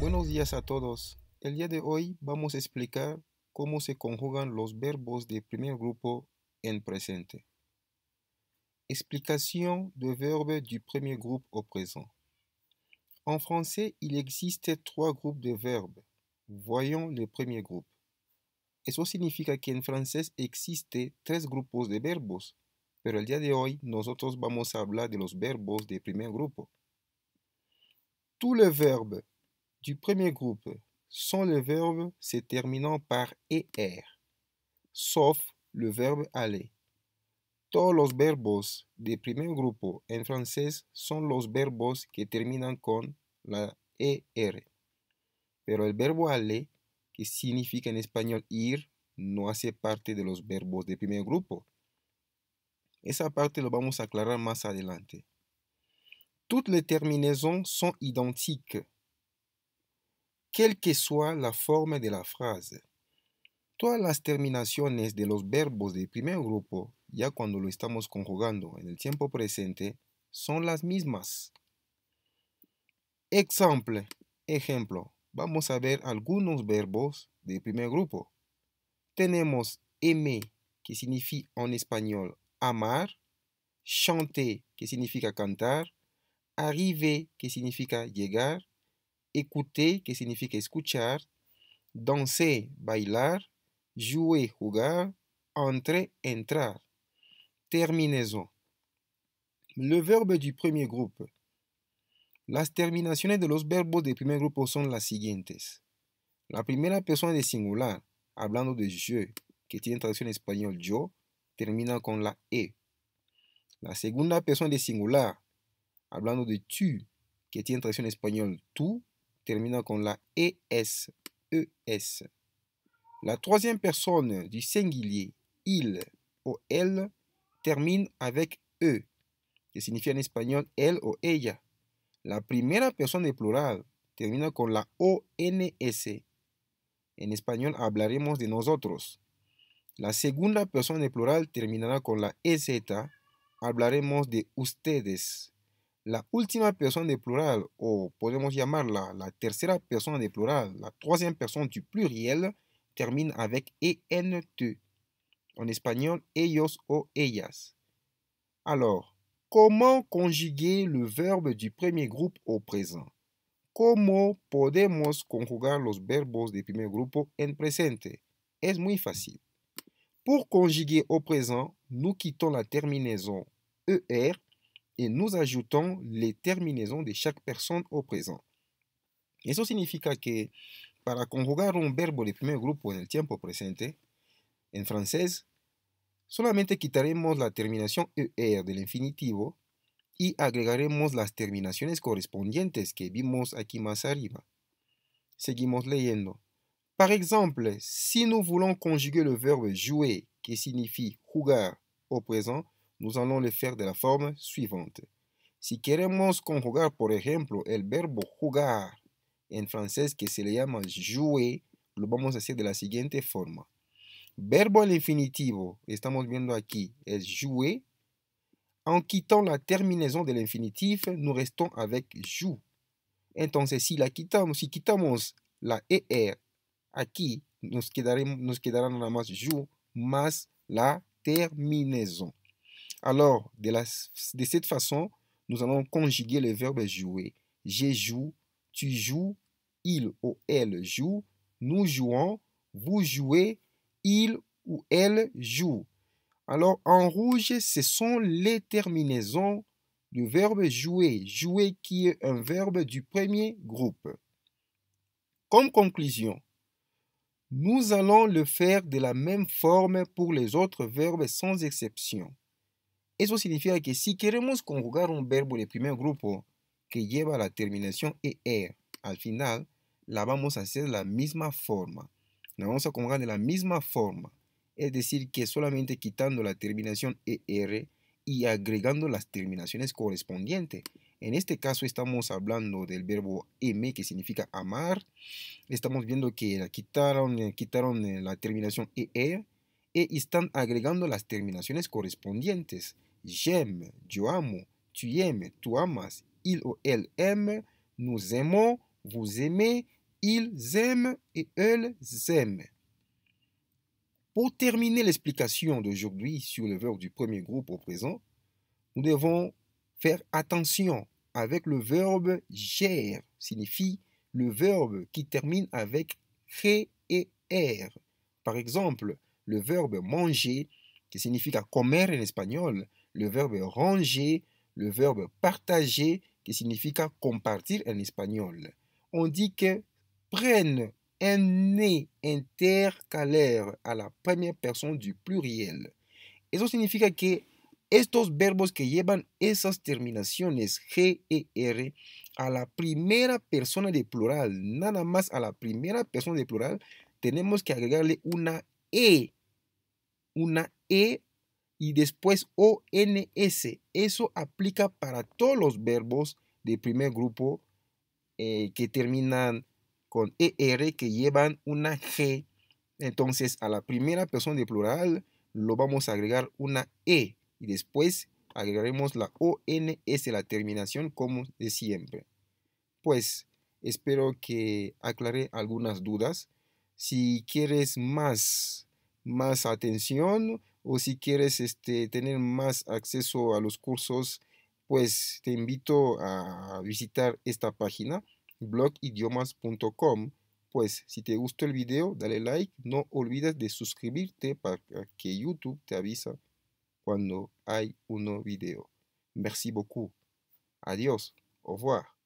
Buenos días a todos. El día de hoy vamos a explicar cómo se conjugan los verbos de primer grupo en presente. Explication de verbes du premier groupe au présent. En français, il existe trois groupes de verbes. Voyons le premier groupe. Eso significa que en francés existe tres groupes de verbos, pero el día de hoy nosotros vamos a hablar de los verbos de primer grupo. Tous les verbes du premier groupe sont les verbes se terminant par er, sauf le verbe aller. Tous los verbos del premier groupe en français sont los verbos que terminan con la e er. Pero el verbo aller, que significa en español ir, no hace parte de los verbos del primer groupe. Esa parte lo vamos a aclarar más adelante. Toutes les terminaisons sont identiques quelle que sea la forma de la frase. Todas las terminaciones de los verbos del primer grupo, ya cuando lo estamos conjugando en el tiempo presente, son las mismas. Ejemplo, ejemplo, vamos a ver algunos verbos del primer grupo. Tenemos aimer, que significa en español amar, chanter, que significa cantar, arriver, que significa llegar, écouter, que signifie escuchar, danser, bailar, jouer, jugar, entrer, entrar. Terminaison. Le verbe du premier groupe. Las terminaciones de los verbos del primer grupo son las siguientes. La primera persona de singular, hablando de Je », que tiene traducción en español yo, termina con la e. La segunda persona de singular, hablando de tu, que tiene traducción en español Tu », con la ES, e La troisième personne du singulier, il ou elle, termine avec E, qui signifie en espagnol elle ou ella. La première personne de plural termine con la ONS. En espagnol, « hablaremos de nosotros. La seconde personne de plural terminera con la EZ. Hablaremos de ustedes la última persona de plural, o podemos llamarla la tercera persona de plural, la troisième personne du pluriel, termine avec ENT. En espagnol, ellos o ellas. Alors, comment conjuguer le verbe du premier groupe au présent? Comment podemos conjugar los verbos del primer grupo en presente? Es muy fácil. Pour conjuguer au présent, nous quittons la terminaison ER et nous ajoutons les terminaisons de chaque personne au présent. ça significa que para conjugar un verbe de premier groupe en el tiempo presente, en français, solamente quitaremos la terminación er del infinitivo y agregaremos las terminaciones correspondientes que vimos aquí más arriba. Seguimos leyendo. Par exemple, si nous voulons conjuguer le verbe jouer, qui signifie «jouer» au présent, nous allons le faire de la forme suivante. Si queremos conjugar, por ejemplo, el verbo jugar en français, que se le llama jouer, lo vamos a hacer de la siguiente forma. Verbo en infinitivo, estamos viendo aquí, es jouer. En quittant la terminaison de l'infinitif, nous restons avec joue. Entonces, si, la quitamos, si quitamos la ER aquí, nous quedaremos, nos quedará nada más joue más la terminaison. Alors, de, cette façon, nous allons conjuguer le verbe jouer. Je joue, tu joues, il ou elle joue, nous jouons, vous jouez, il ou elle joue. Alors, en rouge, ce sont les terminaisons du verbe jouer, jouer qui est un verbe du premier groupe. Comme conclusion, nous allons le faire de la même forme pour les autres verbes sans exception. Eso significa que si queremos conjugar un verbo de primer grupo que lleva la terminación ER al final, la vamos a hacer de la misma forma. La vamos a conjugar de la misma forma. Es decir, que solamente quitando la terminación ER y agregando las terminaciones correspondientes. En este caso estamos hablando del verbo M que significa amar. Estamos viendo que quitaron, eh, quitaron eh, la terminación ER y están agregando las terminaciones correspondientes. J'aime, tu amo. Tu aimes, tu amas. Il ou elle aime. Nous aimons, vous aimez. Ils aiment et elles aiment. Pour terminer l'explication d'aujourd'hui sur le verbe du premier groupe au présent, nous devons faire attention avec le verbe ger, signifie le verbe qui termine avec ré et r. Par exemple, le verbe manger, qui signifie comer » en espagnol, le verbe ranger, le verbe partager, qui signifie compartir en espagnol. On dit que prennent un nez intercalaire à la première personne du pluriel. Eso significa que estos verbos que llevan esas terminaciones G e R a la primera persona de plural, nada más a la primera persona de plural, tenemos que agregarle una E, una E y después ONS. Eso aplica para todos los verbos de primer grupo eh, que terminan con ER, que llevan una G. Entonces, a la primera persona de plural lo vamos a agregar una E y después agregaremos la ONS, la terminación como de siempre. Pues espero que aclaré algunas dudas. Si quieres más, más atención, o si quieres este, tener más acceso a los cursos, pues te invito a visitar esta página blogidiomas.com. Pues si te gustó el video, dale like, no olvides de suscribirte para que YouTube te avisa cuando hay un nuevo video. Merci beaucoup. Adiós. Au revoir.